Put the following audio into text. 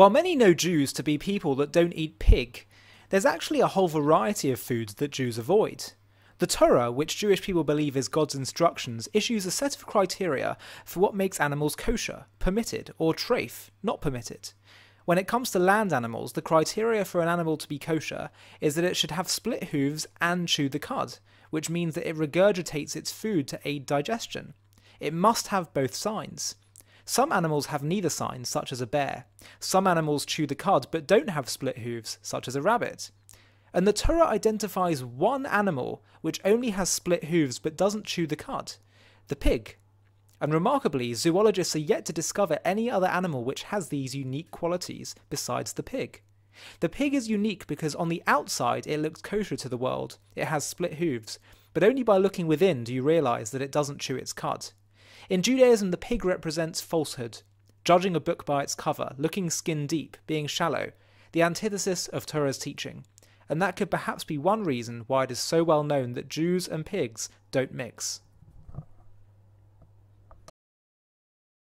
While many know Jews to be people that don't eat pig, there's actually a whole variety of foods that Jews avoid. The Torah, which Jewish people believe is God's instructions, issues a set of criteria for what makes animals kosher, permitted, or treif, not permitted. When it comes to land animals, the criteria for an animal to be kosher is that it should have split hooves and chew the cud, which means that it regurgitates its food to aid digestion. It must have both signs. Some animals have neither sign, such as a bear. Some animals chew the cud but don't have split hooves, such as a rabbit. And the Torah identifies one animal which only has split hooves but doesn't chew the cud the pig. And remarkably, zoologists are yet to discover any other animal which has these unique qualities besides the pig. The pig is unique because on the outside it looks kosher to the world, it has split hooves, but only by looking within do you realise that it doesn't chew its cud. In Judaism, the pig represents falsehood, judging a book by its cover, looking skin deep, being shallow, the antithesis of Torah's teaching. And that could perhaps be one reason why it is so well known that Jews and pigs don't mix.